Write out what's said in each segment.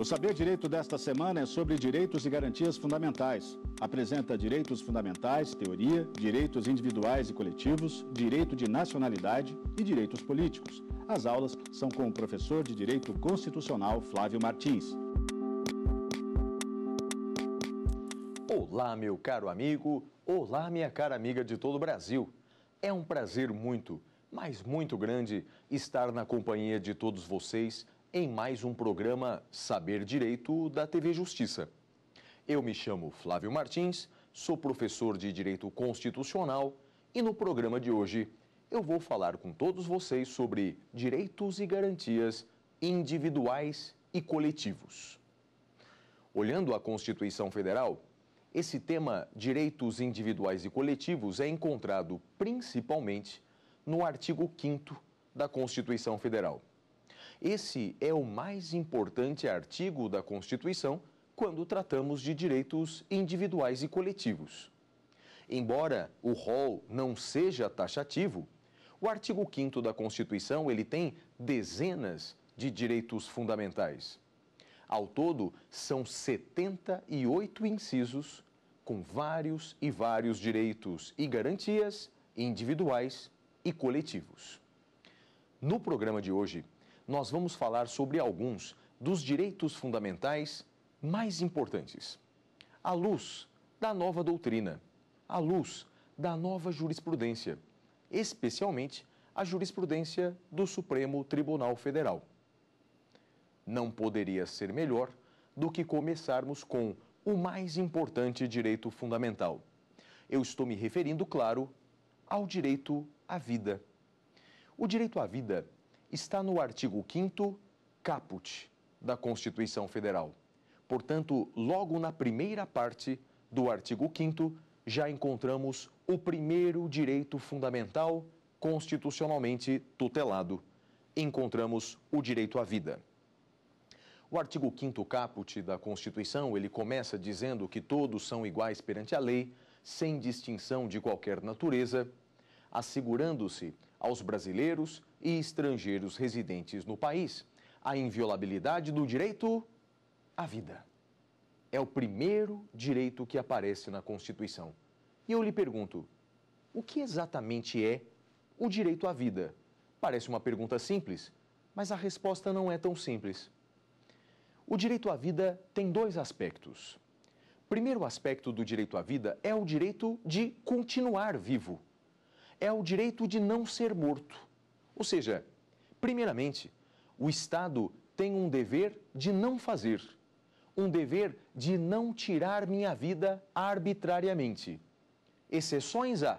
O Saber Direito desta semana é sobre direitos e garantias fundamentais. Apresenta direitos fundamentais, teoria, direitos individuais e coletivos, direito de nacionalidade e direitos políticos. As aulas são com o professor de Direito Constitucional Flávio Martins. Olá, meu caro amigo, olá, minha cara amiga de todo o Brasil. É um prazer muito, mas muito grande estar na companhia de todos vocês em mais um programa Saber Direito da TV Justiça. Eu me chamo Flávio Martins, sou professor de Direito Constitucional e no programa de hoje eu vou falar com todos vocês sobre direitos e garantias individuais e coletivos. Olhando a Constituição Federal, esse tema direitos individuais e coletivos é encontrado principalmente no artigo 5 da Constituição Federal. Esse é o mais importante artigo da Constituição quando tratamos de direitos individuais e coletivos. Embora o rol não seja taxativo, o artigo 5 da Constituição ele tem dezenas de direitos fundamentais. Ao todo, são 78 incisos com vários e vários direitos e garantias individuais e coletivos. No programa de hoje, nós vamos falar sobre alguns dos direitos fundamentais mais importantes. À luz da nova doutrina, à luz da nova jurisprudência, especialmente a jurisprudência do Supremo Tribunal Federal. Não poderia ser melhor do que começarmos com o mais importante direito fundamental. Eu estou me referindo, claro, ao direito à vida. O direito à vida está no artigo 5 caput da Constituição Federal. Portanto, logo na primeira parte do artigo 5 já encontramos o primeiro direito fundamental constitucionalmente tutelado. Encontramos o direito à vida. O artigo 5 caput da Constituição, ele começa dizendo que todos são iguais perante a lei, sem distinção de qualquer natureza, assegurando-se aos brasileiros e estrangeiros residentes no país a inviolabilidade do direito à vida. É o primeiro direito que aparece na Constituição. E eu lhe pergunto: o que exatamente é o direito à vida? Parece uma pergunta simples, mas a resposta não é tão simples. O direito à vida tem dois aspectos. Primeiro aspecto do direito à vida é o direito de continuar vivo é o direito de não ser morto. Ou seja, primeiramente, o Estado tem um dever de não fazer, um dever de não tirar minha vida arbitrariamente. Exceções há,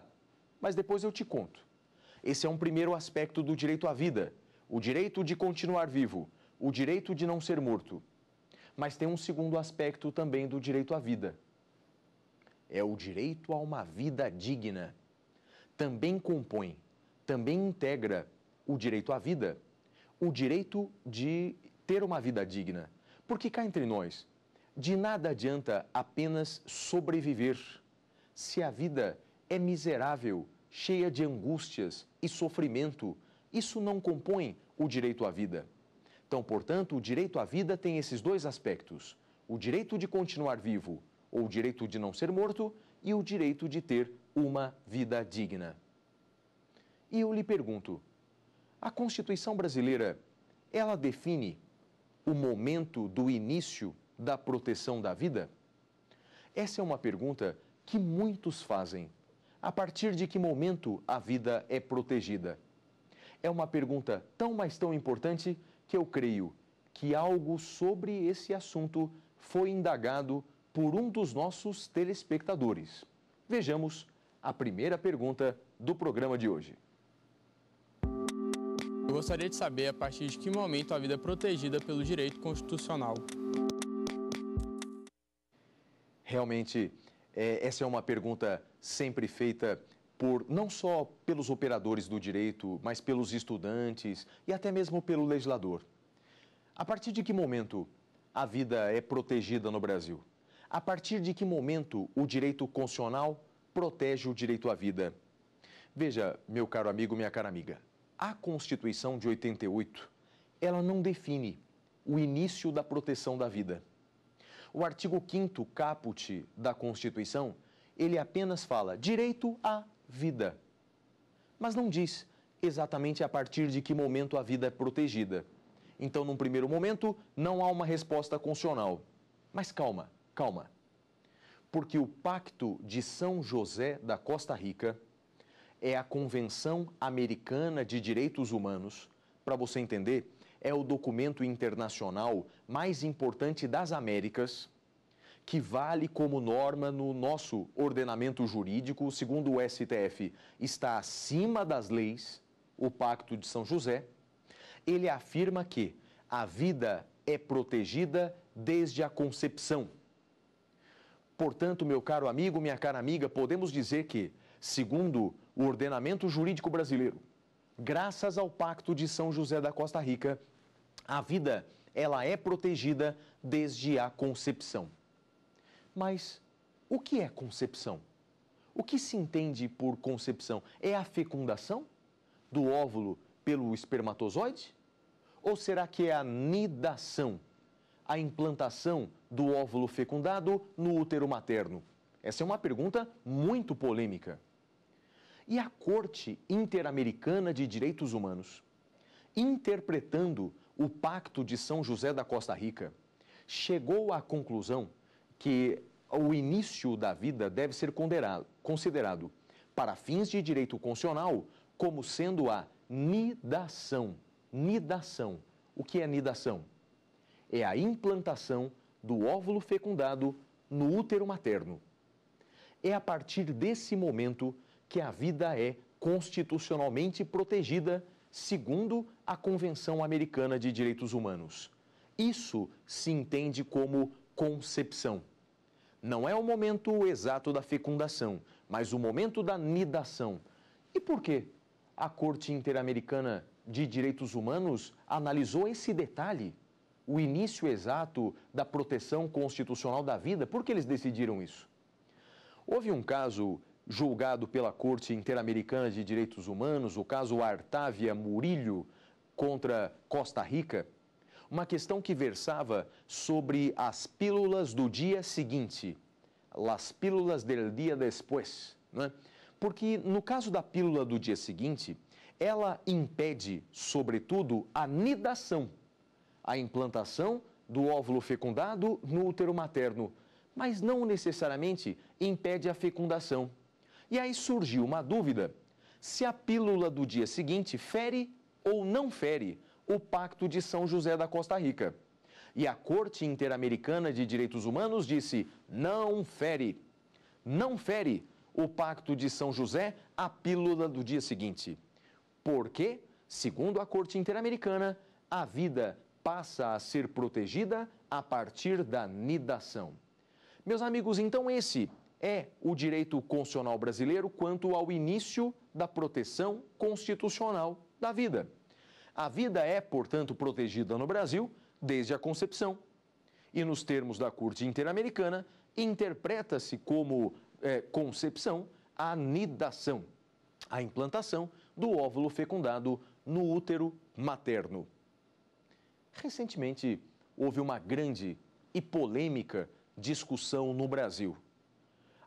mas depois eu te conto. Esse é um primeiro aspecto do direito à vida, o direito de continuar vivo, o direito de não ser morto. Mas tem um segundo aspecto também do direito à vida. É o direito a uma vida digna também compõe, também integra o direito à vida, o direito de ter uma vida digna. Porque cá entre nós, de nada adianta apenas sobreviver se a vida é miserável, cheia de angústias e sofrimento. Isso não compõe o direito à vida. Então, portanto, o direito à vida tem esses dois aspectos: o direito de continuar vivo ou o direito de não ser morto e o direito de ter uma vida digna. E eu lhe pergunto: a Constituição brasileira, ela define o momento do início da proteção da vida? Essa é uma pergunta que muitos fazem. A partir de que momento a vida é protegida? É uma pergunta tão mais tão importante que eu creio que algo sobre esse assunto foi indagado por um dos nossos telespectadores. Vejamos a primeira pergunta do programa de hoje. Eu gostaria de saber a partir de que momento a vida é protegida pelo direito constitucional. Realmente, é, essa é uma pergunta sempre feita por não só pelos operadores do direito, mas pelos estudantes e até mesmo pelo legislador. A partir de que momento a vida é protegida no Brasil? A partir de que momento o direito constitucional protege o direito à vida. Veja, meu caro amigo, minha cara amiga, a Constituição de 88, ela não define o início da proteção da vida. O artigo 5 caput da Constituição, ele apenas fala direito à vida, mas não diz exatamente a partir de que momento a vida é protegida. Então, num primeiro momento, não há uma resposta constitucional. Mas calma, calma porque o Pacto de São José da Costa Rica é a Convenção Americana de Direitos Humanos, para você entender, é o documento internacional mais importante das Américas, que vale como norma no nosso ordenamento jurídico, segundo o STF, está acima das leis, o Pacto de São José. Ele afirma que a vida é protegida desde a concepção Portanto, meu caro amigo, minha cara amiga, podemos dizer que, segundo o ordenamento jurídico brasileiro, graças ao Pacto de São José da Costa Rica, a vida ela é protegida desde a concepção. Mas o que é concepção? O que se entende por concepção? É a fecundação do óvulo pelo espermatozoide? Ou será que é a nidação? a implantação do óvulo fecundado no útero materno? Essa é uma pergunta muito polêmica. E a Corte Interamericana de Direitos Humanos, interpretando o Pacto de São José da Costa Rica, chegou à conclusão que o início da vida deve ser considerado, para fins de direito constitucional, como sendo a nidação. Nidação. O que é nidação? é a implantação do óvulo fecundado no útero materno. É a partir desse momento que a vida é constitucionalmente protegida, segundo a Convenção Americana de Direitos Humanos. Isso se entende como concepção. Não é o momento exato da fecundação, mas o momento da nidação. E por quê? A Corte Interamericana de Direitos Humanos analisou esse detalhe o início exato da proteção constitucional da vida. Por que eles decidiram isso? Houve um caso julgado pela Corte Interamericana de Direitos Humanos, o caso Artávia Murillo contra Costa Rica, uma questão que versava sobre as pílulas do dia seguinte, las pílulas del día después, né? Porque no caso da pílula do dia seguinte, ela impede, sobretudo, a nidação a implantação do óvulo fecundado no útero materno, mas não necessariamente impede a fecundação. E aí surgiu uma dúvida: se a pílula do dia seguinte fere ou não fere o Pacto de São José da Costa Rica. E a Corte Interamericana de Direitos Humanos disse: não fere. Não fere o Pacto de São José a pílula do dia seguinte. Porque, segundo a Corte Interamericana, a vida passa a ser protegida a partir da nidação. Meus amigos, então esse é o direito constitucional brasileiro quanto ao início da proteção constitucional da vida. A vida é, portanto, protegida no Brasil desde a concepção. E nos termos da Corte Interamericana, interpreta-se como é, concepção a nidação, a implantação do óvulo fecundado no útero materno. Recentemente, houve uma grande e polêmica discussão no Brasil.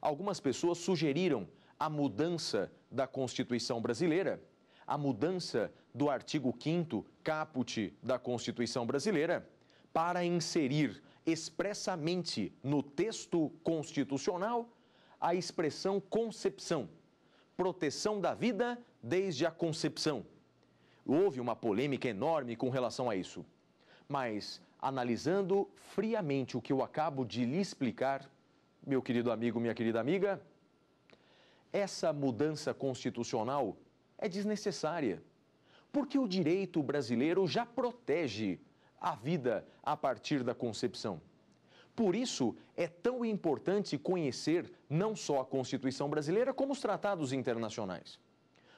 Algumas pessoas sugeriram a mudança da Constituição brasileira, a mudança do artigo 5 caput da Constituição brasileira, para inserir expressamente no texto constitucional a expressão concepção, proteção da vida desde a concepção. Houve uma polêmica enorme com relação a isso. Mas, analisando friamente o que eu acabo de lhe explicar, meu querido amigo, minha querida amiga, essa mudança constitucional é desnecessária, porque o direito brasileiro já protege a vida a partir da concepção. Por isso, é tão importante conhecer não só a Constituição brasileira, como os tratados internacionais.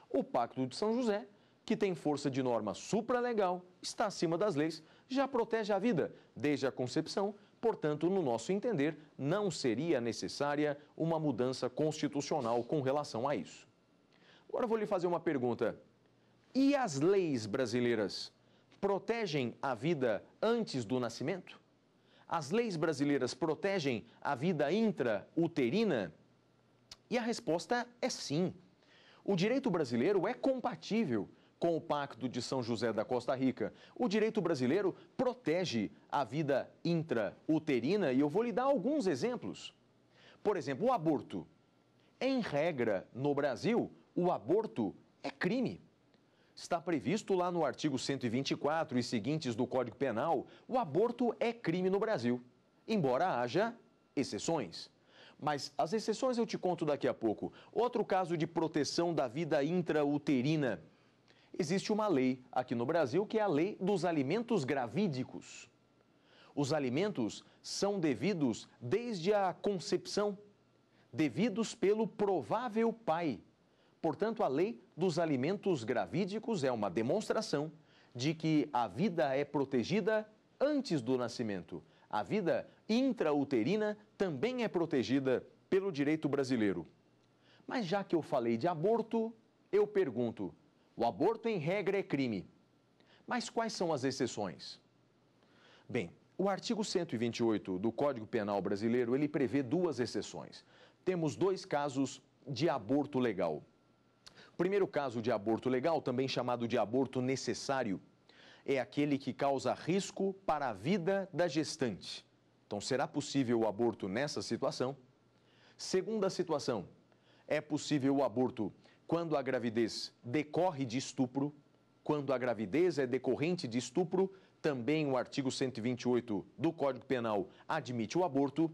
O Pacto de São José, que tem força de norma supralegal, está acima das leis já protege a vida desde a concepção, portanto, no nosso entender, não seria necessária uma mudança constitucional com relação a isso. Agora vou lhe fazer uma pergunta. E as leis brasileiras protegem a vida antes do nascimento? As leis brasileiras protegem a vida intrauterina? E a resposta é sim. O direito brasileiro é compatível com o Pacto de São José da Costa Rica, o direito brasileiro protege a vida intrauterina e eu vou lhe dar alguns exemplos. Por exemplo, o aborto. Em regra, no Brasil, o aborto é crime. Está previsto lá no artigo 124 e seguintes do Código Penal, o aborto é crime no Brasil, embora haja exceções. Mas as exceções eu te conto daqui a pouco. Outro caso de proteção da vida intrauterina existe uma lei aqui no Brasil que é a lei dos alimentos gravídicos. Os alimentos são devidos desde a concepção, devidos pelo provável pai. Portanto, a lei dos alimentos gravídicos é uma demonstração de que a vida é protegida antes do nascimento. A vida intrauterina também é protegida pelo direito brasileiro. Mas já que eu falei de aborto, eu pergunto: o aborto, em regra, é crime. Mas quais são as exceções? Bem, o artigo 128 do Código Penal brasileiro, ele prevê duas exceções. Temos dois casos de aborto legal. Primeiro caso de aborto legal, também chamado de aborto necessário, é aquele que causa risco para a vida da gestante. Então, será possível o aborto nessa situação? Segunda situação, é possível o aborto quando a gravidez decorre de estupro, quando a gravidez é decorrente de estupro, também o artigo 128 do Código Penal admite o aborto,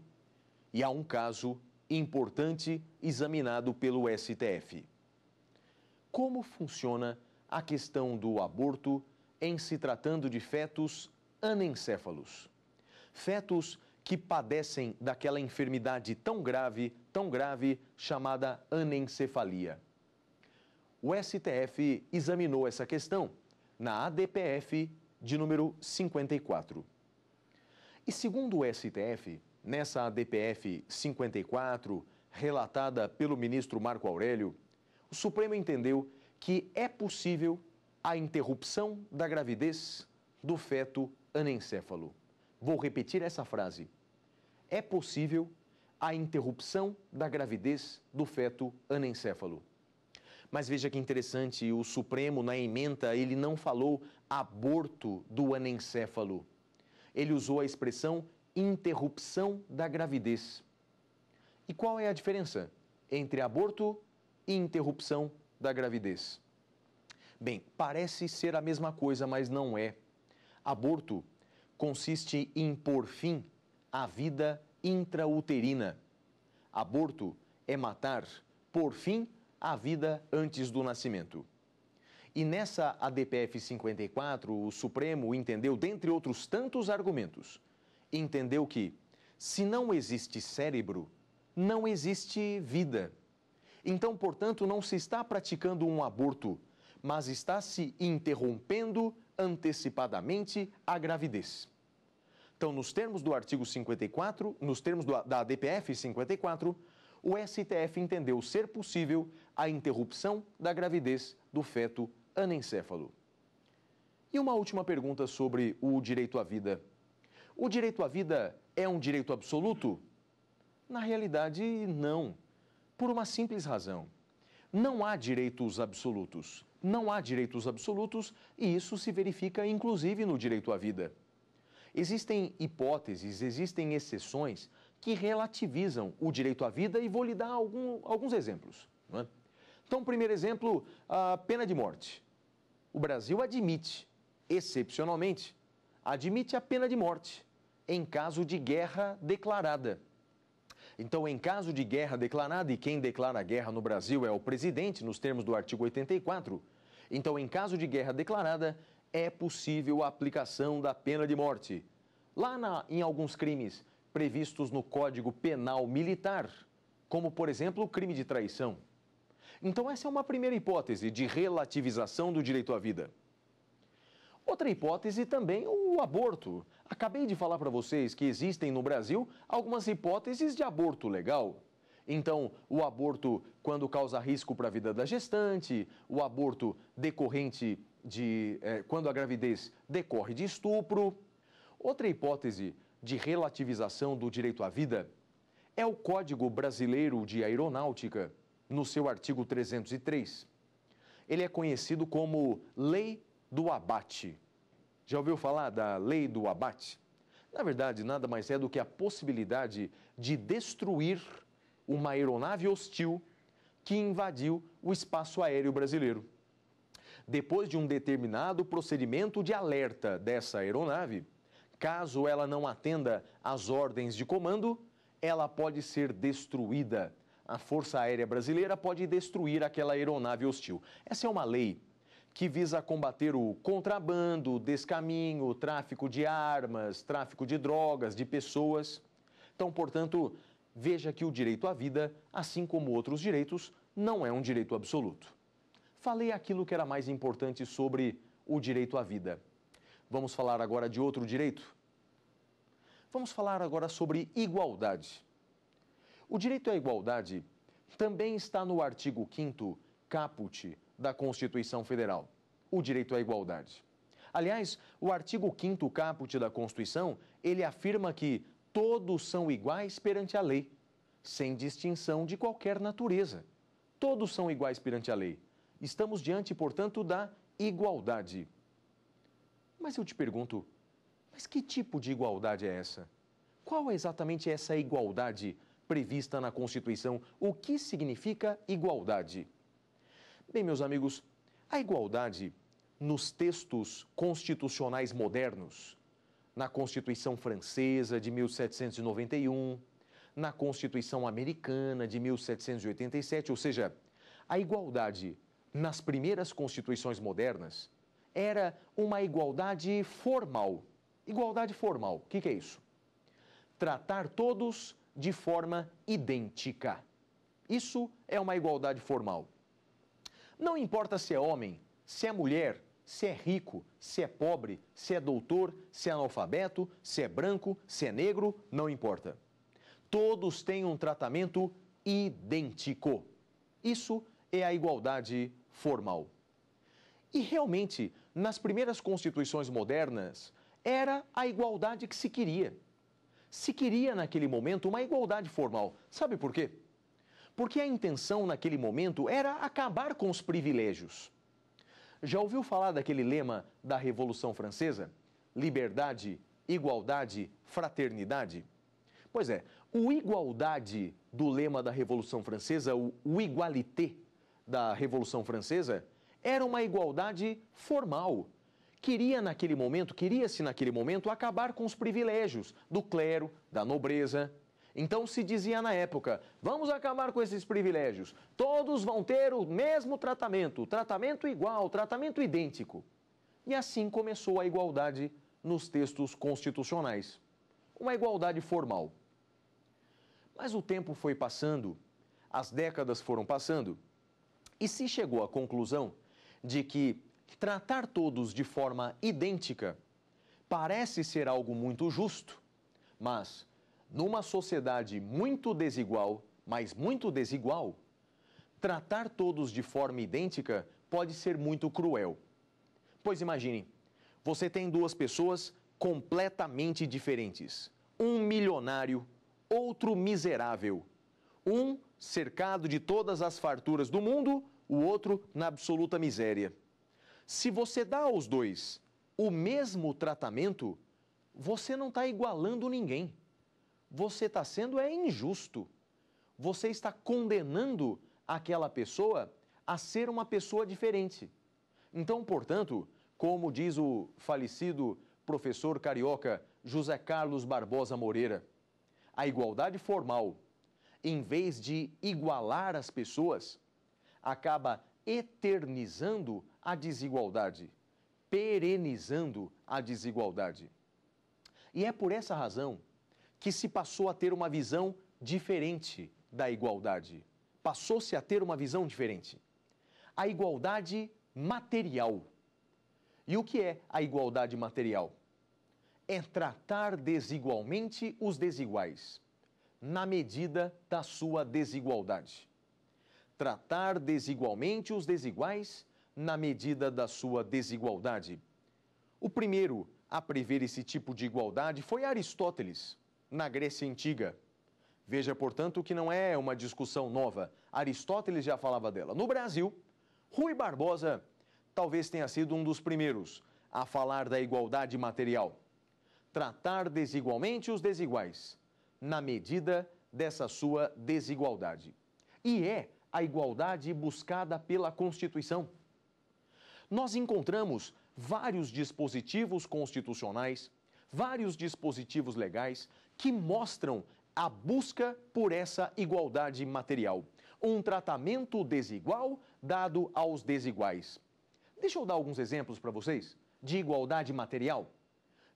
e há um caso importante examinado pelo STF. Como funciona a questão do aborto em se tratando de fetos anencéfalos? Fetos que padecem daquela enfermidade tão grave, tão grave, chamada anencefalia. O STF examinou essa questão na ADPF de número 54. E segundo o STF, nessa ADPF 54, relatada pelo ministro Marco Aurélio, o Supremo entendeu que é possível a interrupção da gravidez do feto anencéfalo. Vou repetir essa frase. É possível a interrupção da gravidez do feto anencéfalo. Mas veja que interessante, o Supremo, na emenda, ele não falou aborto do anencéfalo. Ele usou a expressão interrupção da gravidez. E qual é a diferença entre aborto e interrupção da gravidez? Bem, parece ser a mesma coisa, mas não é. Aborto consiste em pôr fim à vida intrauterina. Aborto é matar, por fim a vida antes do nascimento. E nessa ADPF 54, o Supremo entendeu, dentre outros tantos argumentos, entendeu que se não existe cérebro, não existe vida. Então, portanto, não se está praticando um aborto, mas está se interrompendo antecipadamente a gravidez. Então, nos termos do artigo 54, nos termos do, da ADPF 54, o STF entendeu ser possível a interrupção da gravidez do feto anencéfalo. E uma última pergunta sobre o direito à vida. O direito à vida é um direito absoluto? Na realidade, não. Por uma simples razão. Não há direitos absolutos. Não há direitos absolutos e isso se verifica inclusive no direito à vida. Existem hipóteses, existem exceções que relativizam o direito à vida e vou lhe dar algum, alguns exemplos. É? Então, primeiro exemplo, a pena de morte. O Brasil admite, excepcionalmente, admite a pena de morte em caso de guerra declarada. Então, em caso de guerra declarada, e quem declara guerra no Brasil é o presidente, nos termos do artigo 84, então, em caso de guerra declarada, é possível a aplicação da pena de morte. Lá na, em alguns crimes previstos no Código Penal Militar, como, por exemplo, o crime de traição. Então, essa é uma primeira hipótese de relativização do direito à vida. Outra hipótese também o aborto. Acabei de falar para vocês que existem no Brasil algumas hipóteses de aborto legal. Então, o aborto quando causa risco para a vida da gestante, o aborto decorrente de. Eh, quando a gravidez decorre de estupro. Outra hipótese de relativização do direito à vida é o Código Brasileiro de Aeronáutica, no seu artigo 303. Ele é conhecido como Lei do Abate. Já ouviu falar da Lei do Abate? Na verdade, nada mais é do que a possibilidade de destruir uma aeronave hostil que invadiu o espaço aéreo brasileiro. Depois de um determinado procedimento de alerta dessa aeronave, Caso ela não atenda às ordens de comando, ela pode ser destruída. A Força Aérea Brasileira pode destruir aquela aeronave hostil. Essa é uma lei que visa combater o contrabando, descaminho, tráfico de armas, tráfico de drogas, de pessoas. Então, portanto, veja que o direito à vida, assim como outros direitos, não é um direito absoluto. Falei aquilo que era mais importante sobre o direito à vida. Vamos falar agora de outro direito, Vamos falar agora sobre igualdade. O direito à igualdade também está no artigo 5 caput da Constituição Federal. O direito à igualdade. Aliás, o artigo 5 caput da Constituição, ele afirma que todos são iguais perante a lei, sem distinção de qualquer natureza. Todos são iguais perante a lei. Estamos diante, portanto, da igualdade. Mas eu te pergunto, mas que tipo de igualdade é essa? Qual é exatamente essa igualdade prevista na Constituição? O que significa igualdade? Bem, meus amigos, a igualdade nos textos constitucionais modernos, na Constituição Francesa de 1791, na Constituição Americana de 1787, ou seja, a igualdade nas primeiras constituições modernas era uma igualdade formal Igualdade formal, o que, que é isso? Tratar todos de forma idêntica. Isso é uma igualdade formal. Não importa se é homem, se é mulher, se é rico, se é pobre, se é doutor, se é analfabeto, se é branco, se é negro, não importa. Todos têm um tratamento idêntico. Isso é a igualdade formal. E realmente, nas primeiras constituições modernas, era a igualdade que se queria. Se queria naquele momento uma igualdade formal. Sabe por quê? Porque a intenção naquele momento era acabar com os privilégios. Já ouviu falar daquele lema da Revolução Francesa? Liberdade, igualdade, fraternidade? Pois é, o igualdade do lema da Revolução Francesa, o, igualité da Revolução Francesa, era uma igualdade formal, queria naquele momento, queria-se naquele momento acabar com os privilégios do clero, da nobreza. Então se dizia na época: vamos acabar com esses privilégios. Todos vão ter o mesmo tratamento, tratamento igual, tratamento idêntico. E assim começou a igualdade nos textos constitucionais. Uma igualdade formal. Mas o tempo foi passando, as décadas foram passando, e se chegou à conclusão de que Tratar todos de forma idêntica parece ser algo muito justo, mas numa sociedade muito desigual, mas muito desigual, tratar todos de forma idêntica pode ser muito cruel. Pois imagine, você tem duas pessoas completamente diferentes: um milionário, outro miserável. Um cercado de todas as farturas do mundo, o outro na absoluta miséria. Se você dá aos dois o mesmo tratamento, você não está igualando ninguém. Você está sendo é injusto. Você está condenando aquela pessoa a ser uma pessoa diferente. Então, portanto, como diz o falecido professor carioca José Carlos Barbosa Moreira, a igualdade formal, em vez de igualar as pessoas, acaba eternizando a desigualdade, perenizando a desigualdade. E é por essa razão que se passou a ter uma visão diferente da igualdade. Passou-se a ter uma visão diferente. A igualdade material. E o que é a igualdade material? É tratar desigualmente os desiguais, na medida da sua desigualdade. Tratar desigualmente os desiguais na medida da sua desigualdade. O primeiro a prever esse tipo de igualdade foi Aristóteles, na Grécia Antiga. Veja, portanto, que não é uma discussão nova. Aristóteles já falava dela. No Brasil, Rui Barbosa talvez tenha sido um dos primeiros a falar da igualdade material. Tratar desigualmente os desiguais, na medida dessa sua desigualdade. E é a igualdade buscada pela Constituição nós encontramos vários dispositivos constitucionais, vários dispositivos legais que mostram a busca por essa igualdade material, um tratamento desigual dado aos desiguais. Deixa eu dar alguns exemplos para vocês de igualdade material,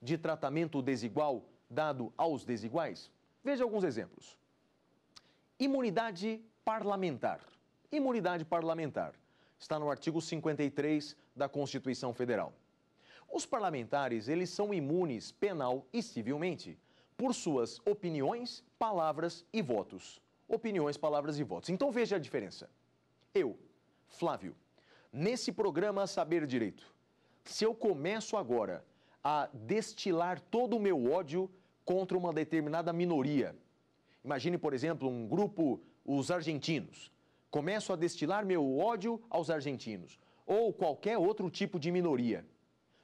de tratamento desigual dado aos desiguais. Veja alguns exemplos. Imunidade parlamentar. Imunidade parlamentar. Está no artigo 53 da Constituição Federal. Os parlamentares, eles são imunes penal e civilmente por suas opiniões, palavras e votos. Opiniões, palavras e votos. Então veja a diferença. Eu, Flávio, nesse programa Saber Direito, se eu começo agora a destilar todo o meu ódio contra uma determinada minoria, imagine, por exemplo, um grupo, os argentinos. Começo a destilar meu ódio aos argentinos ou qualquer outro tipo de minoria.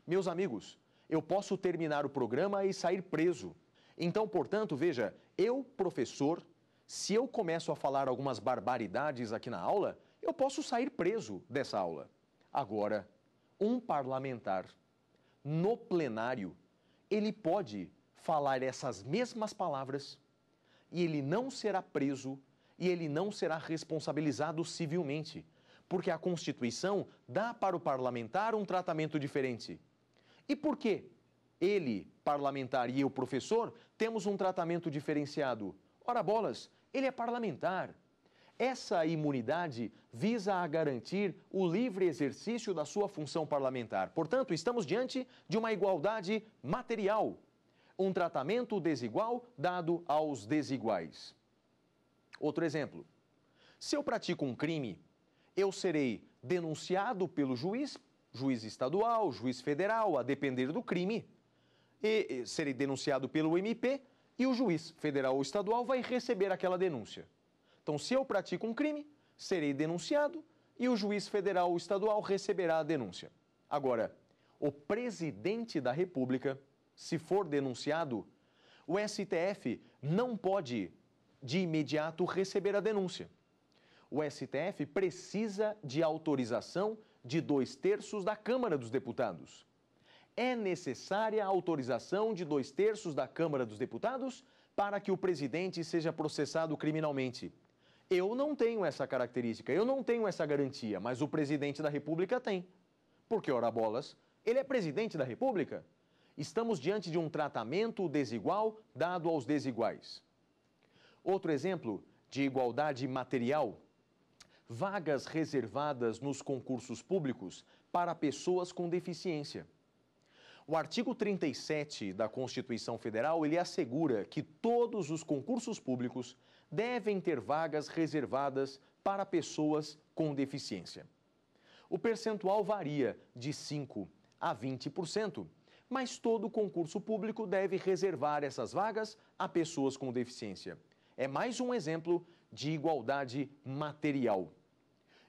Meus amigos, eu posso terminar o programa e sair preso. Então, portanto, veja, eu, professor, se eu começo a falar algumas barbaridades aqui na aula, eu posso sair preso dessa aula. Agora, um parlamentar, no plenário, ele pode falar essas mesmas palavras e ele não será preso e ele não será responsabilizado civilmente. Porque a Constituição dá para o parlamentar um tratamento diferente. E por que ele, parlamentar, e eu, professor, temos um tratamento diferenciado? Ora bolas, ele é parlamentar. Essa imunidade visa a garantir o livre exercício da sua função parlamentar. Portanto, estamos diante de uma igualdade material, um tratamento desigual dado aos desiguais. Outro exemplo: se eu pratico um crime eu serei denunciado pelo juiz, juiz estadual, juiz federal, a depender do crime, e, e serei denunciado pelo MP e o juiz federal ou estadual vai receber aquela denúncia. Então, se eu pratico um crime, serei denunciado e o juiz federal ou estadual receberá a denúncia. Agora, o presidente da República, se for denunciado, o STF não pode de imediato receber a denúncia o STF precisa de autorização de dois terços da Câmara dos Deputados. É necessária a autorização de dois terços da Câmara dos Deputados para que o presidente seja processado criminalmente. Eu não tenho essa característica, eu não tenho essa garantia, mas o presidente da República tem. Porque, ora bolas, ele é presidente da República. Estamos diante de um tratamento desigual dado aos desiguais. Outro exemplo de igualdade material vagas reservadas nos concursos públicos para pessoas com deficiência. O artigo 37 da Constituição Federal ele assegura que todos os concursos públicos devem ter vagas reservadas para pessoas com deficiência. O percentual varia de 5 a 20%, mas todo concurso público deve reservar essas vagas a pessoas com deficiência. É mais um exemplo de igualdade material.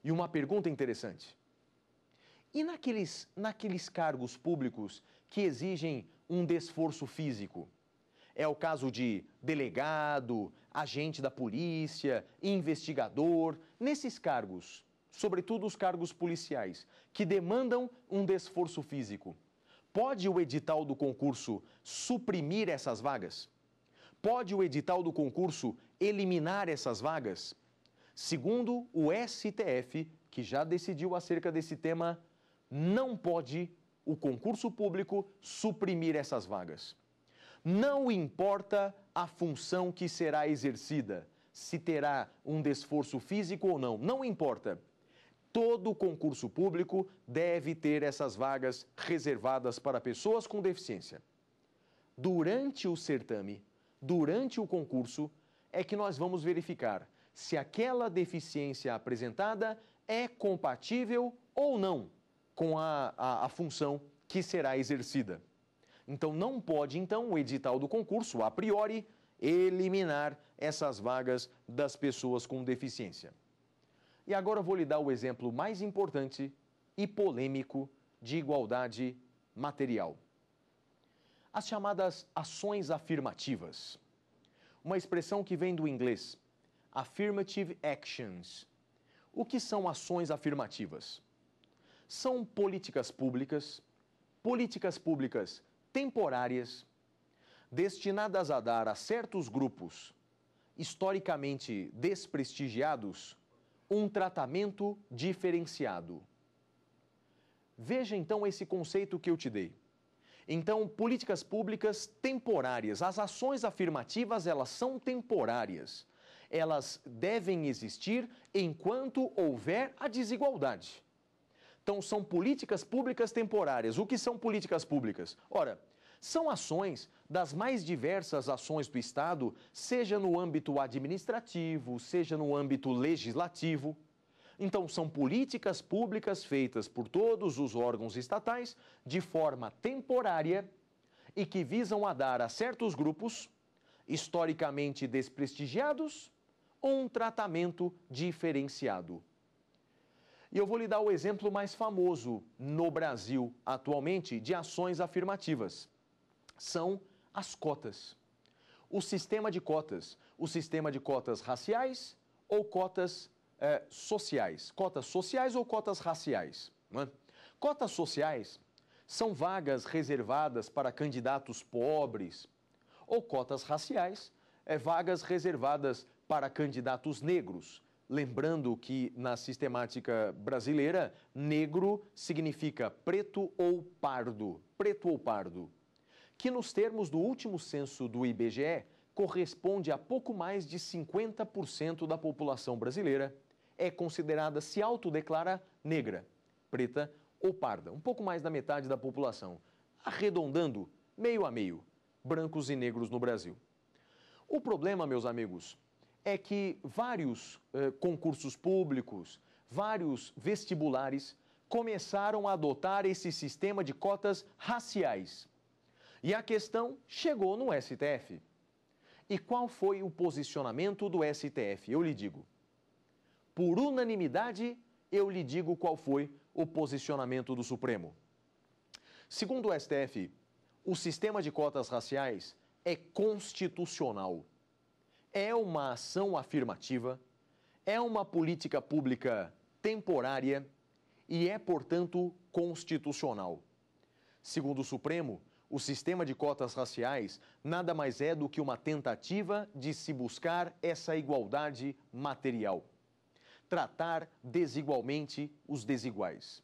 E uma pergunta interessante. E naqueles, naqueles cargos públicos que exigem um desforço físico? É o caso de delegado, agente da polícia, investigador. Nesses cargos, sobretudo os cargos policiais, que demandam um desforço físico, pode o edital do concurso suprimir essas vagas? Pode o edital do concurso eliminar essas vagas? Segundo o STF, que já decidiu acerca desse tema, não pode o concurso público suprimir essas vagas. Não importa a função que será exercida, se terá um desforço físico ou não, não importa. Todo concurso público deve ter essas vagas reservadas para pessoas com deficiência. Durante o certame, durante o concurso, é que nós vamos verificar se aquela deficiência apresentada é compatível ou não com a, a, a função que será exercida. Então, não pode, então, o edital do concurso, a priori, eliminar essas vagas das pessoas com deficiência. E agora eu vou lhe dar o exemplo mais importante e polêmico de igualdade material as chamadas ações afirmativas. Uma expressão que vem do inglês, affirmative actions. O que são ações afirmativas? São políticas públicas, políticas públicas temporárias, destinadas a dar a certos grupos historicamente desprestigiados um tratamento diferenciado. Veja então esse conceito que eu te dei então, políticas públicas temporárias, as ações afirmativas, elas são temporárias. Elas devem existir enquanto houver a desigualdade. Então, são políticas públicas temporárias. O que são políticas públicas? Ora, são ações das mais diversas ações do Estado, seja no âmbito administrativo, seja no âmbito legislativo. Então, são políticas públicas feitas por todos os órgãos estatais de forma temporária e que visam a dar a certos grupos, historicamente desprestigiados, um tratamento diferenciado. E eu vou lhe dar o exemplo mais famoso no Brasil atualmente de ações afirmativas. São as cotas. O sistema de cotas, o sistema de cotas raciais ou cotas é, sociais. Cotas sociais ou cotas raciais? É? Cotas sociais são vagas reservadas para candidatos pobres, ou cotas raciais, é, vagas reservadas para candidatos negros. Lembrando que na sistemática brasileira, negro significa preto ou pardo. Preto ou pardo. Que nos termos do último censo do IBGE, corresponde a pouco mais de 50% da população brasileira é considerada, se autodeclara negra, preta ou parda, um pouco mais da metade da população, arredondando meio a meio, brancos e negros no Brasil. O problema, meus amigos, é que vários eh, concursos públicos, vários vestibulares começaram a adotar esse sistema de cotas raciais. E a questão chegou no STF. E qual foi o posicionamento do STF? Eu lhe digo por unanimidade, eu lhe digo qual foi o posicionamento do Supremo. Segundo o STF, o sistema de cotas raciais é constitucional. É uma ação afirmativa, é uma política pública temporária e é, portanto, constitucional. Segundo o Supremo, o sistema de cotas raciais nada mais é do que uma tentativa de se buscar essa igualdade material tratar desigualmente os desiguais.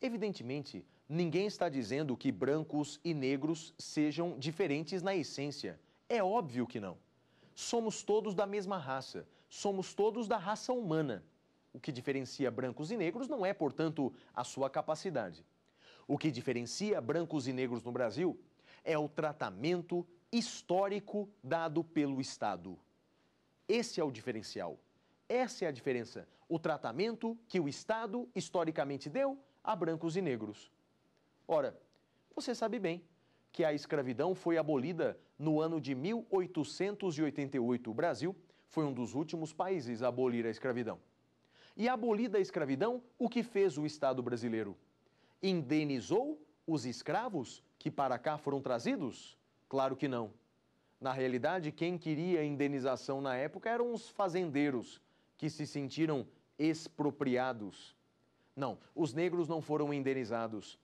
Evidentemente, ninguém está dizendo que brancos e negros sejam diferentes na essência. É óbvio que não. Somos todos da mesma raça, somos todos da raça humana. O que diferencia brancos e negros não é, portanto, a sua capacidade. O que diferencia brancos e negros no Brasil é o tratamento histórico dado pelo Estado. Esse é o diferencial. Essa é a diferença. O tratamento que o Estado historicamente deu a brancos e negros. Ora, você sabe bem que a escravidão foi abolida no ano de 1888. O Brasil foi um dos últimos países a abolir a escravidão. E abolida a escravidão, o que fez o Estado brasileiro? Indenizou os escravos que para cá foram trazidos? Claro que não. Na realidade, quem queria indenização na época eram os fazendeiros que se sentiram expropriados. Não, os negros não foram indenizados.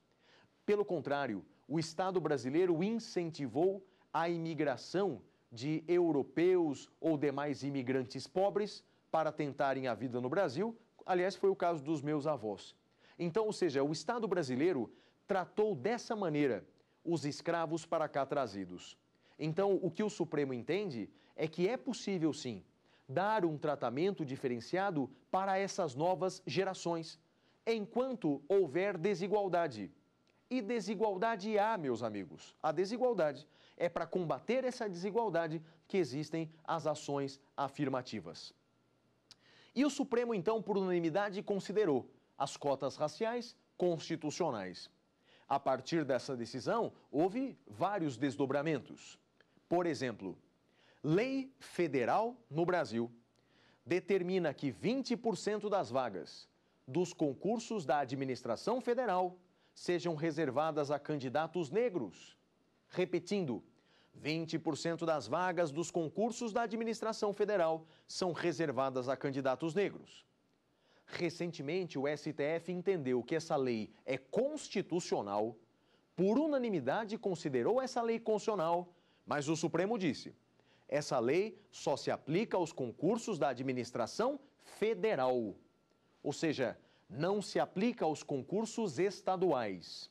Pelo contrário, o Estado brasileiro incentivou a imigração de europeus ou demais imigrantes pobres para tentarem a vida no Brasil. Aliás, foi o caso dos meus avós. Então, ou seja, o Estado brasileiro tratou dessa maneira os escravos para cá trazidos. Então, o que o Supremo entende é que é possível sim dar um tratamento diferenciado para essas novas gerações, enquanto houver desigualdade. E desigualdade há, meus amigos, a desigualdade. É para combater essa desigualdade que existem as ações afirmativas. E o Supremo, então, por unanimidade, considerou as cotas raciais constitucionais. A partir dessa decisão, houve vários desdobramentos. Por exemplo, Lei federal no Brasil determina que 20% das vagas dos concursos da administração federal sejam reservadas a candidatos negros. Repetindo, 20% das vagas dos concursos da administração federal são reservadas a candidatos negros. Recentemente, o STF entendeu que essa lei é constitucional, por unanimidade considerou essa lei constitucional, mas o Supremo disse: essa lei só se aplica aos concursos da administração federal, ou seja, não se aplica aos concursos estaduais.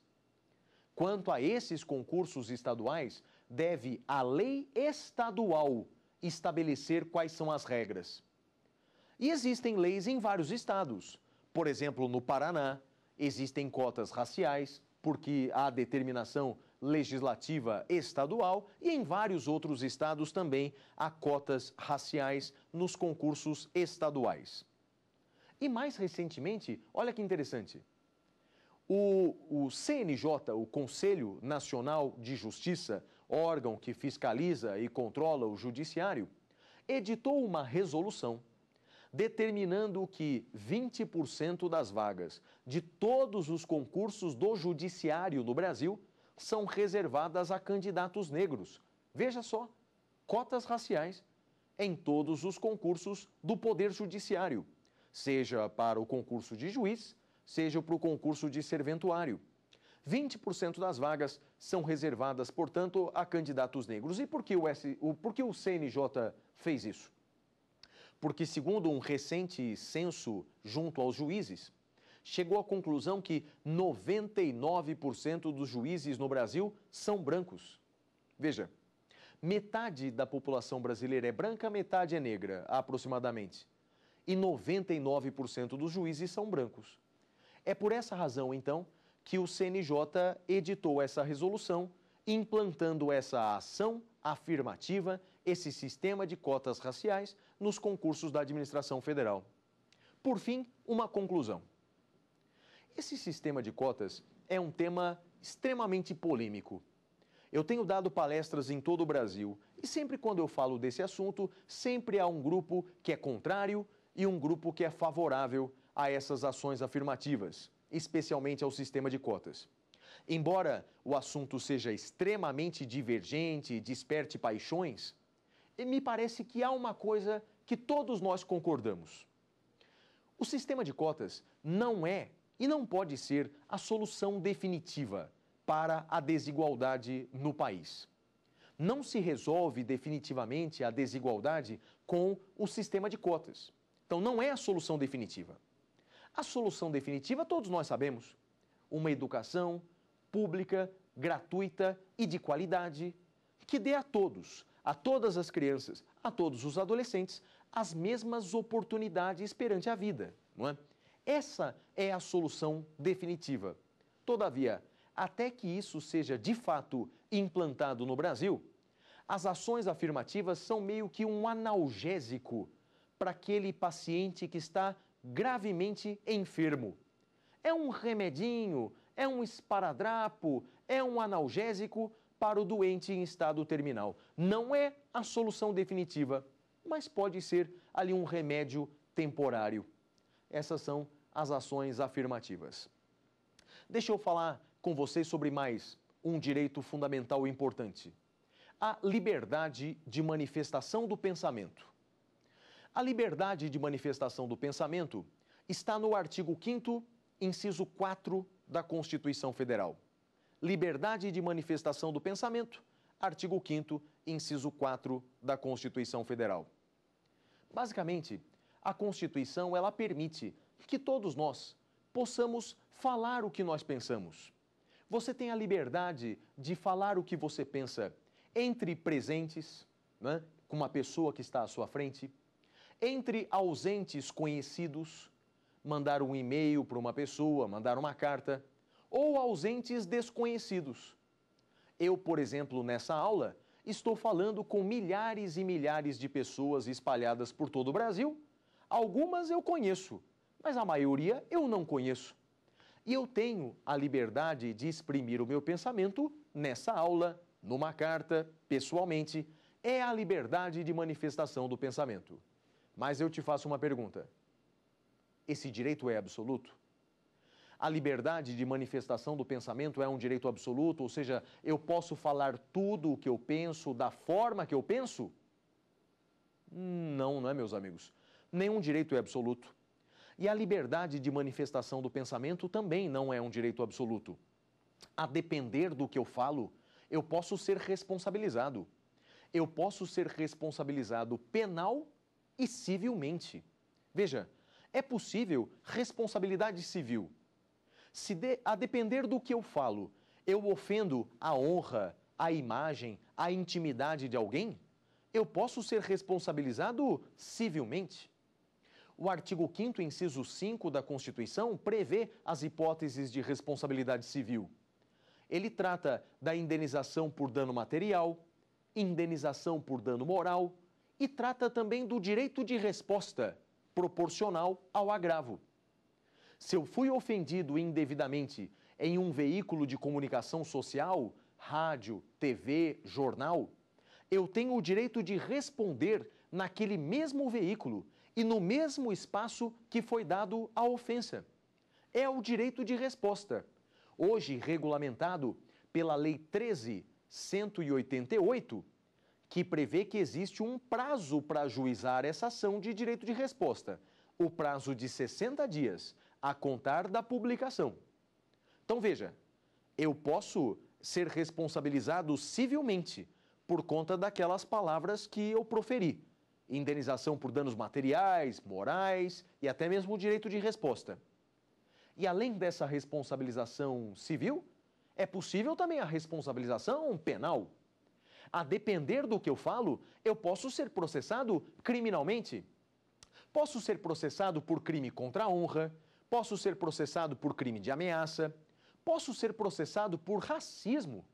Quanto a esses concursos estaduais, deve a lei estadual estabelecer quais são as regras. E existem leis em vários estados. Por exemplo, no Paraná, existem cotas raciais, porque há determinação legislativa estadual e em vários outros estados também há cotas raciais nos concursos estaduais. E mais recentemente, olha que interessante. O, o, CNJ, o Conselho Nacional de Justiça, órgão que fiscaliza e controla o judiciário, editou uma resolução determinando que 20% das vagas de todos os concursos do judiciário no Brasil são reservadas a candidatos negros. Veja só, cotas raciais em todos os concursos do Poder Judiciário, seja para o concurso de juiz, seja para o concurso de serventuário. 20% das vagas são reservadas, portanto, a candidatos negros. E por que o, S, por que o CNJ fez isso? Porque, segundo um recente censo junto aos juízes, chegou à conclusão que 99% dos juízes no Brasil são brancos. Veja, metade da população brasileira é branca, metade é negra, aproximadamente. E 99% dos juízes são brancos. É por essa razão, então, que o CNJ editou essa resolução, implantando essa ação afirmativa, esse sistema de cotas raciais nos concursos da administração federal. Por fim, uma conclusão. Esse sistema de cotas é um tema extremamente polêmico. Eu tenho dado palestras em todo o Brasil e sempre quando eu falo desse assunto, sempre há um grupo que é contrário e um grupo que é favorável a essas ações afirmativas, especialmente ao sistema de cotas. Embora o assunto seja extremamente divergente e desperte paixões, me parece que há uma coisa que todos nós concordamos. O sistema de cotas não é e não pode ser a solução definitiva para a desigualdade no país. Não se resolve definitivamente a desigualdade com o sistema de cotas. Então, não é a solução definitiva. A solução definitiva, todos nós sabemos, uma educação pública, gratuita e de qualidade, que dê a todos, a todas as crianças, a todos os adolescentes, as mesmas oportunidades perante a vida, não é? Essa é a solução definitiva. Todavia, até que isso seja de fato implantado no Brasil, as ações afirmativas são meio que um analgésico para aquele paciente que está gravemente enfermo. É um remedinho, é um esparadrapo, é um analgésico para o doente em estado terminal. Não é a solução definitiva, mas pode ser ali um remédio temporário. Essas são as ações afirmativas. Deixa eu falar com vocês sobre mais um direito fundamental importante: a liberdade de manifestação do pensamento. A liberdade de manifestação do pensamento está no artigo 5, inciso 4 da Constituição Federal. Liberdade de manifestação do pensamento, artigo 5, inciso 4 da Constituição Federal. Basicamente, a Constituição ela permite que todos nós possamos falar o que nós pensamos. Você tem a liberdade de falar o que você pensa entre presentes, né, com uma pessoa que está à sua frente, entre ausentes conhecidos, mandar um e-mail para uma pessoa, mandar uma carta, ou ausentes desconhecidos. Eu, por exemplo, nessa aula, estou falando com milhares e milhares de pessoas espalhadas por todo o Brasil. Algumas eu conheço, mas a maioria eu não conheço. E eu tenho a liberdade de exprimir o meu pensamento nessa aula, numa carta, pessoalmente. É a liberdade de manifestação do pensamento. Mas eu te faço uma pergunta: esse direito é absoluto? A liberdade de manifestação do pensamento é um direito absoluto, ou seja, eu posso falar tudo o que eu penso da forma que eu penso? Não, não é, meus amigos. Nenhum direito é absoluto. E a liberdade de manifestação do pensamento também não é um direito absoluto. A depender do que eu falo, eu posso ser responsabilizado. Eu posso ser responsabilizado penal e civilmente. Veja, é possível responsabilidade civil. Se de, a depender do que eu falo, eu ofendo a honra, a imagem, a intimidade de alguém, eu posso ser responsabilizado civilmente. O artigo 5 inciso 5 da Constituição prevê as hipóteses de responsabilidade civil. Ele trata da indenização por dano material, indenização por dano moral e trata também do direito de resposta proporcional ao agravo. Se eu fui ofendido indevidamente em um veículo de comunicação social, rádio, TV, jornal, eu tenho o direito de responder naquele mesmo veículo e no mesmo espaço que foi dado à ofensa. É o direito de resposta, hoje regulamentado pela Lei 13188, que prevê que existe um prazo para ajuizar essa ação de direito de resposta, o prazo de 60 dias a contar da publicação. Então veja, eu posso ser responsabilizado civilmente por conta daquelas palavras que eu proferi indenização por danos materiais, morais e até mesmo o direito de resposta. E além dessa responsabilização civil, é possível também a responsabilização penal. A depender do que eu falo, eu posso ser processado criminalmente. Posso ser processado por crime contra a honra, posso ser processado por crime de ameaça, posso ser processado por racismo,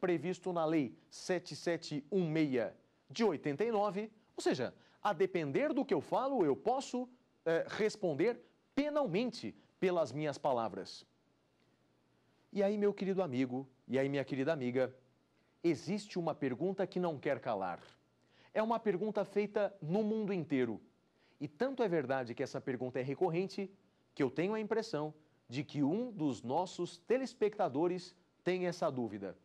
previsto na Lei 7716 de 89 ou seja, a depender do que eu falo, eu posso é, responder penalmente pelas minhas palavras. E aí, meu querido amigo, e aí, minha querida amiga, existe uma pergunta que não quer calar. É uma pergunta feita no mundo inteiro. E tanto é verdade que essa pergunta é recorrente que eu tenho a impressão de que um dos nossos telespectadores tem essa dúvida.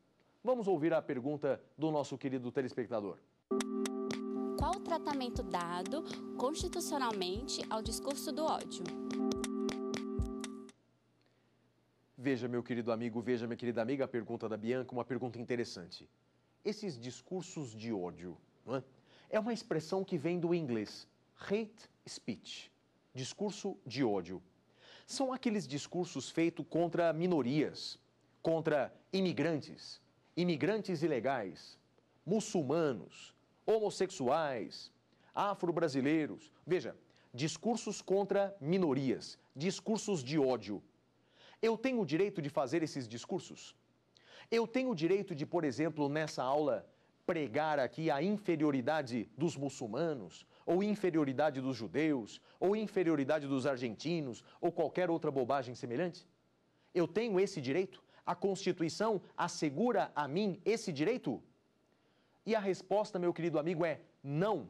Vamos ouvir a pergunta do nosso querido telespectador qual o tratamento dado constitucionalmente ao discurso do ódio. Veja, meu querido amigo, veja, minha querida amiga, a pergunta da Bianca, uma pergunta interessante. Esses discursos de ódio, não é? É uma expressão que vem do inglês hate speech, discurso de ódio. São aqueles discursos feitos contra minorias, contra imigrantes, imigrantes ilegais, muçulmanos, homossexuais, afro-brasileiros. Veja, discursos contra minorias, discursos de ódio. Eu tenho o direito de fazer esses discursos? Eu tenho o direito de, por exemplo, nessa aula, pregar aqui a inferioridade dos muçulmanos, ou inferioridade dos judeus, ou inferioridade dos argentinos, ou qualquer outra bobagem semelhante? Eu tenho esse direito? A Constituição assegura a mim esse direito? E a resposta, meu querido amigo, é não.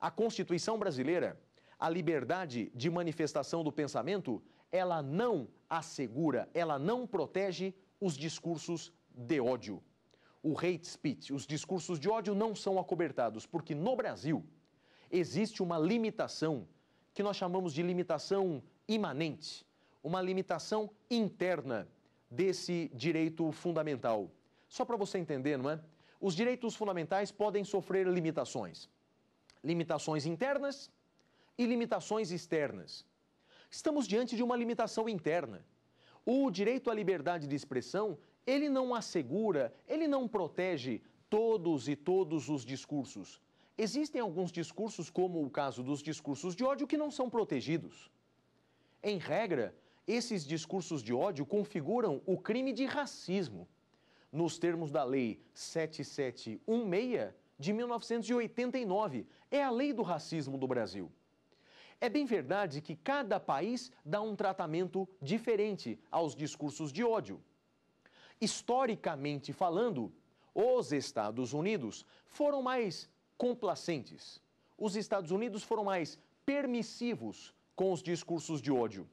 A Constituição brasileira, a liberdade de manifestação do pensamento, ela não assegura, ela não protege os discursos de ódio. O hate speech, os discursos de ódio não são acobertados, porque no Brasil existe uma limitação que nós chamamos de limitação imanente, uma limitação interna desse direito fundamental. Só para você entender, não é? os direitos fundamentais podem sofrer limitações. Limitações internas e limitações externas. Estamos diante de uma limitação interna. O direito à liberdade de expressão, ele não assegura, ele não protege todos e todos os discursos. Existem alguns discursos, como o caso dos discursos de ódio, que não são protegidos. Em regra, esses discursos de ódio configuram o crime de racismo nos termos da Lei 7716 de 1989. É a lei do racismo do Brasil. É bem verdade que cada país dá um tratamento diferente aos discursos de ódio. Historicamente falando, os Estados Unidos foram mais complacentes. Os Estados Unidos foram mais permissivos com os discursos de ódio.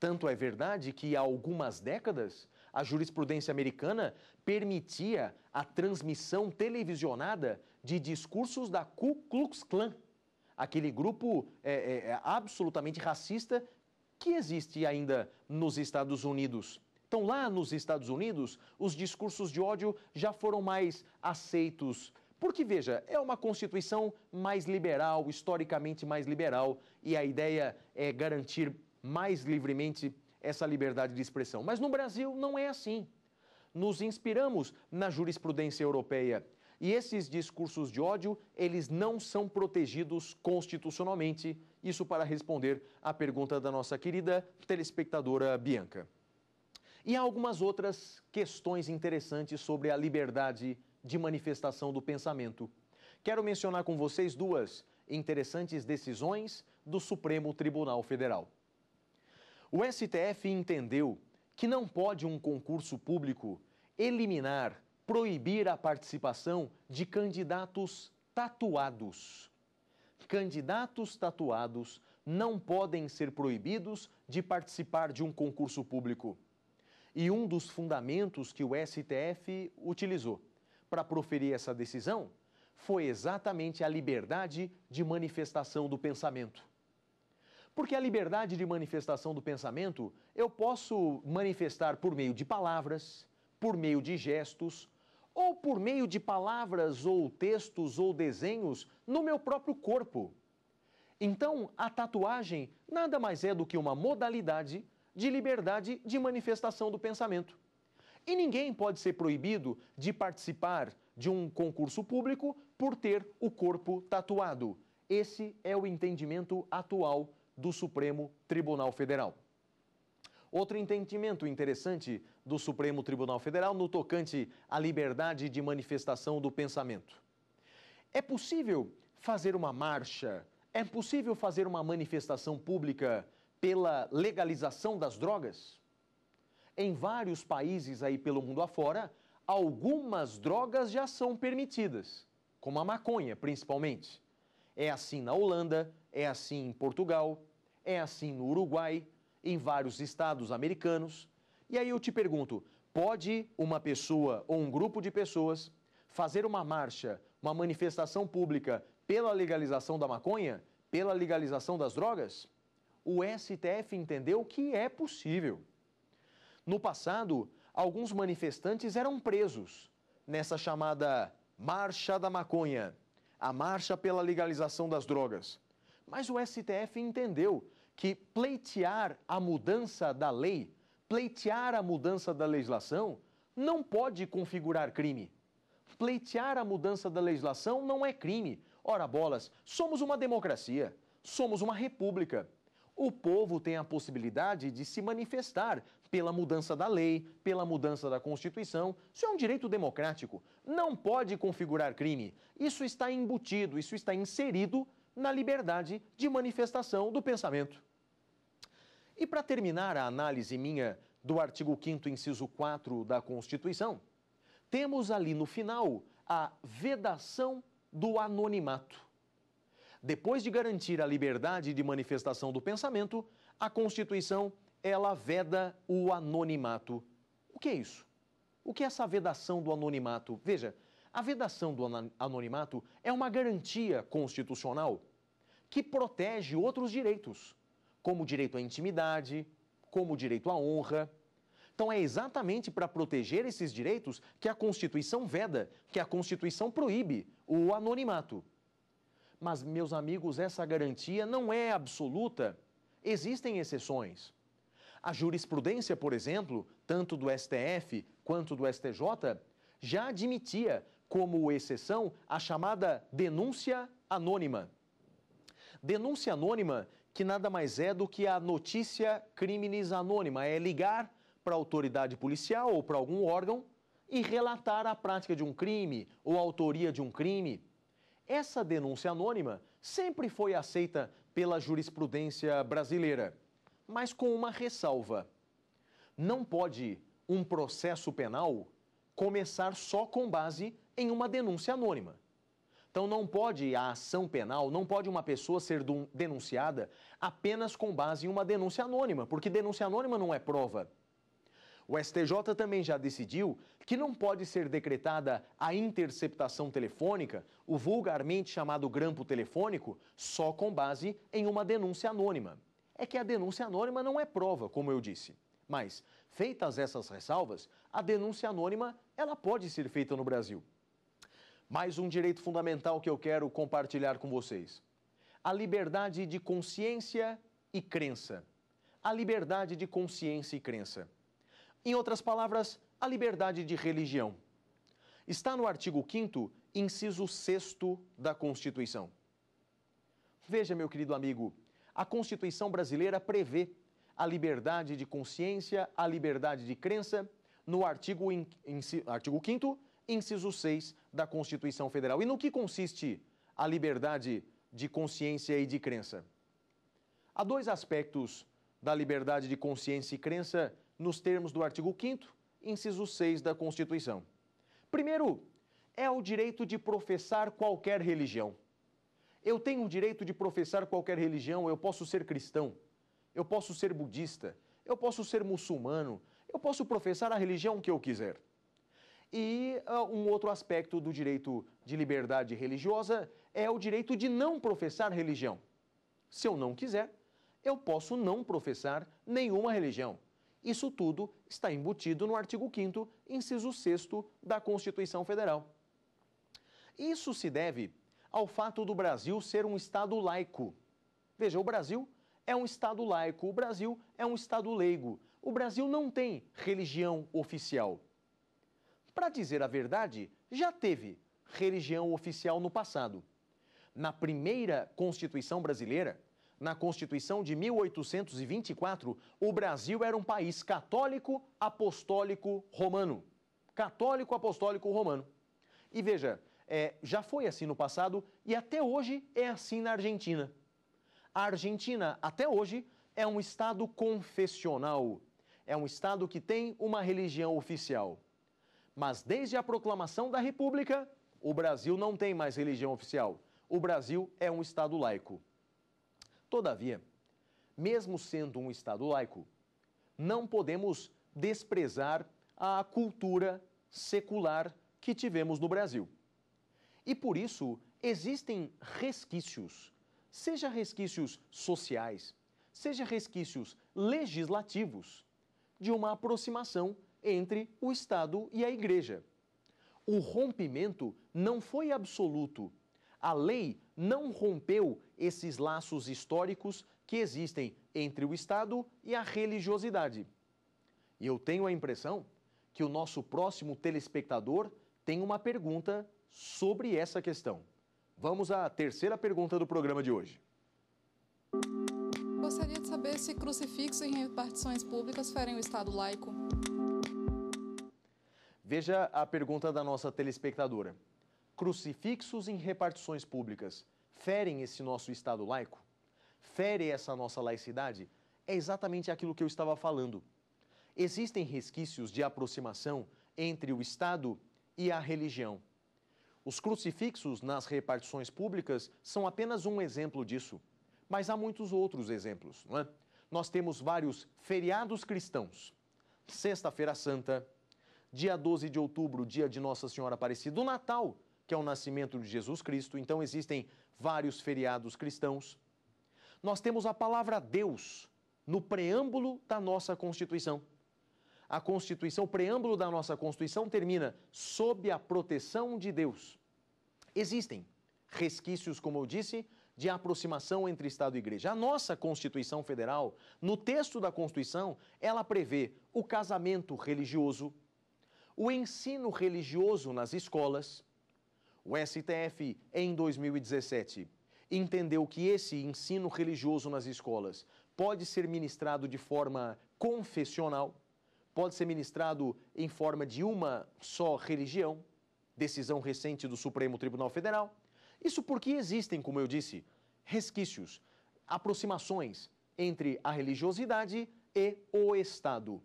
Tanto é verdade que há algumas décadas a jurisprudência americana permitia a transmissão televisionada de discursos da Ku Klux Klan, aquele grupo é, é, é, absolutamente racista que existe ainda nos Estados Unidos. Então, lá nos Estados Unidos, os discursos de ódio já foram mais aceitos. Porque, veja, é uma constituição mais liberal, historicamente mais liberal, e a ideia é garantir mais livremente essa liberdade de expressão. Mas no Brasil não é assim. Nos inspiramos na jurisprudência europeia e esses discursos de ódio, eles não são protegidos constitucionalmente. Isso para responder à pergunta da nossa querida telespectadora Bianca. E há algumas outras questões interessantes sobre a liberdade de manifestação do pensamento. Quero mencionar com vocês duas interessantes decisões do Supremo Tribunal Federal. O STF entendeu que não pode um concurso público eliminar, proibir a participação de candidatos tatuados. Candidatos tatuados não podem ser proibidos de participar de um concurso público. E um dos fundamentos que o STF utilizou para proferir essa decisão foi exatamente a liberdade de manifestação do pensamento. Porque a liberdade de manifestação do pensamento eu posso manifestar por meio de palavras, por meio de gestos, ou por meio de palavras ou textos ou desenhos no meu próprio corpo. Então, a tatuagem nada mais é do que uma modalidade de liberdade de manifestação do pensamento. E ninguém pode ser proibido de participar de um concurso público por ter o corpo tatuado. Esse é o entendimento atual do Supremo Tribunal Federal. Outro entendimento interessante do Supremo Tribunal Federal no tocante à liberdade de manifestação do pensamento. É possível fazer uma marcha, é possível fazer uma manifestação pública pela legalização das drogas? Em vários países aí pelo mundo afora, algumas drogas já são permitidas, como a maconha, principalmente. É assim na Holanda, é assim em Portugal, é assim no Uruguai, em vários estados americanos. E aí eu te pergunto: pode uma pessoa ou um grupo de pessoas fazer uma marcha, uma manifestação pública pela legalização da maconha, pela legalização das drogas? O STF entendeu que é possível. No passado, alguns manifestantes eram presos nessa chamada Marcha da Maconha, a marcha pela legalização das drogas. Mas o STF entendeu que pleitear a mudança da lei, pleitear a mudança da legislação, não pode configurar crime. Pleitear a mudança da legislação não é crime. Ora bolas, somos uma democracia, somos uma república. O povo tem a possibilidade de se manifestar pela mudança da lei, pela mudança da Constituição. Isso é um direito democrático. Não pode configurar crime. Isso está embutido, isso está inserido na liberdade de manifestação do pensamento. E para terminar a análise minha do artigo 5, inciso 4 da Constituição, temos ali no final a vedação do anonimato. Depois de garantir a liberdade de manifestação do pensamento, a Constituição ela veda o anonimato. O que é isso? O que é essa vedação do anonimato? Veja, a vedação do anonimato é uma garantia constitucional que protege outros direitos, como o direito à intimidade, como o direito à honra. Então é exatamente para proteger esses direitos que a Constituição veda, que a Constituição proíbe o anonimato. Mas, meus amigos, essa garantia não é absoluta. Existem exceções. A jurisprudência, por exemplo, tanto do STF quanto do STJ, já admitia como exceção a chamada denúncia anônima. Denúncia anônima, que nada mais é do que a notícia crimes anônima, é ligar para a autoridade policial ou para algum órgão e relatar a prática de um crime ou a autoria de um crime. Essa denúncia anônima sempre foi aceita pela jurisprudência brasileira, mas com uma ressalva. Não pode um processo penal começar só com base em uma denúncia anônima. Então não pode a ação penal, não pode uma pessoa ser denunciada apenas com base em uma denúncia anônima, porque denúncia anônima não é prova. O STJ também já decidiu que não pode ser decretada a interceptação telefônica, o vulgarmente chamado grampo telefônico, só com base em uma denúncia anônima. É que a denúncia anônima não é prova, como eu disse. Mas, feitas essas ressalvas, a denúncia anônima ela pode ser feita no Brasil. Mais um direito fundamental que eu quero compartilhar com vocês: a liberdade de consciência e crença. A liberdade de consciência e crença. Em outras palavras, a liberdade de religião. Está no artigo 5, inciso 6 da Constituição. Veja, meu querido amigo, a Constituição brasileira prevê a liberdade de consciência, a liberdade de crença, no artigo, in, in, artigo inciso 6 da Constituição Federal. E no que consiste a liberdade de consciência e de crença? Há dois aspectos da liberdade de consciência e crença nos termos do artigo 5 inciso 6 da Constituição. Primeiro, é o direito de professar qualquer religião. Eu tenho o direito de professar qualquer religião, eu posso ser cristão, eu posso ser budista, eu posso ser muçulmano, eu posso professar a religião que eu quiser. E uh, um outro aspecto do direito de liberdade religiosa é o direito de não professar religião. Se eu não quiser, eu posso não professar nenhuma religião. Isso tudo está embutido no artigo 5, inciso 6 da Constituição Federal. Isso se deve ao fato do Brasil ser um Estado laico. Veja, o Brasil é um Estado laico, o Brasil é um Estado leigo. O Brasil não tem religião oficial. Para dizer a verdade, já teve religião oficial no passado. Na primeira Constituição brasileira, na Constituição de 1824, o Brasil era um país católico apostólico romano. Católico apostólico romano. E veja, é, já foi assim no passado e até hoje é assim na Argentina. A Argentina, até hoje, é um estado confessional. É um estado que tem uma religião oficial. Mas desde a proclamação da República, o Brasil não tem mais religião oficial. O Brasil é um Estado laico. Todavia, mesmo sendo um Estado laico, não podemos desprezar a cultura secular que tivemos no Brasil. E por isso existem resquícios, seja resquícios sociais, seja resquícios legislativos, de uma aproximação entre o Estado e a Igreja. O rompimento não foi absoluto. A lei não rompeu esses laços históricos que existem entre o Estado e a religiosidade. E eu tenho a impressão que o nosso próximo telespectador tem uma pergunta sobre essa questão. Vamos à terceira pergunta do programa de hoje. Gostaria de saber se crucifixos em repartições públicas ferem o Estado laico. Veja a pergunta da nossa telespectadora. Crucifixos em repartições públicas ferem esse nosso Estado laico? Fere essa nossa laicidade? É exatamente aquilo que eu estava falando. Existem resquícios de aproximação entre o Estado e a religião. Os crucifixos nas repartições públicas são apenas um exemplo disso. Mas há muitos outros exemplos, não é? Nós temos vários feriados cristãos. Sexta-feira Santa, Dia 12 de outubro, dia de Nossa Senhora Aparecida, o Natal, que é o nascimento de Jesus Cristo. Então existem vários feriados cristãos. Nós temos a palavra Deus no preâmbulo da nossa Constituição. A Constituição, o preâmbulo da nossa Constituição termina sob a proteção de Deus. Existem resquícios, como eu disse, de aproximação entre Estado e Igreja. A nossa Constituição Federal, no texto da Constituição, ela prevê o casamento religioso, o ensino religioso nas escolas, o STF, em 2017, entendeu que esse ensino religioso nas escolas pode ser ministrado de forma confessional, pode ser ministrado em forma de uma só religião, decisão recente do Supremo Tribunal Federal. Isso porque existem, como eu disse, resquícios, aproximações entre a religiosidade e o Estado.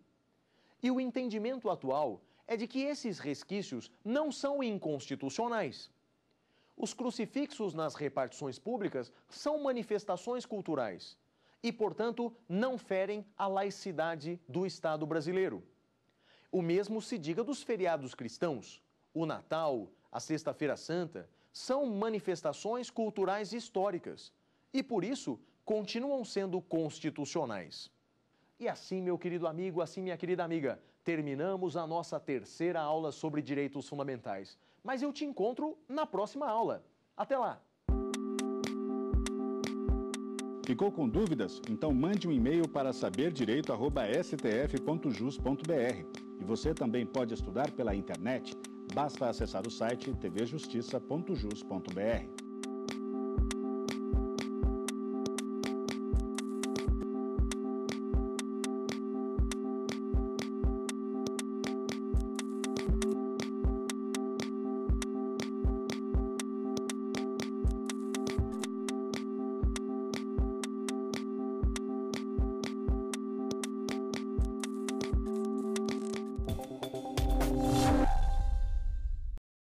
E o entendimento atual é de que esses resquícios não são inconstitucionais. Os crucifixos nas repartições públicas são manifestações culturais e, portanto, não ferem a laicidade do Estado brasileiro. O mesmo se diga dos feriados cristãos. O Natal, a Sexta-feira Santa, são manifestações culturais históricas e, por isso, continuam sendo constitucionais. E assim, meu querido amigo, assim, minha querida amiga, Terminamos a nossa terceira aula sobre direitos fundamentais, mas eu te encontro na próxima aula. Até lá! Ficou com dúvidas? Então mande um e-mail para saberdireito@stf.jus.br. E você também pode estudar pela internet. Basta acessar o site tvjustiça.jus.br.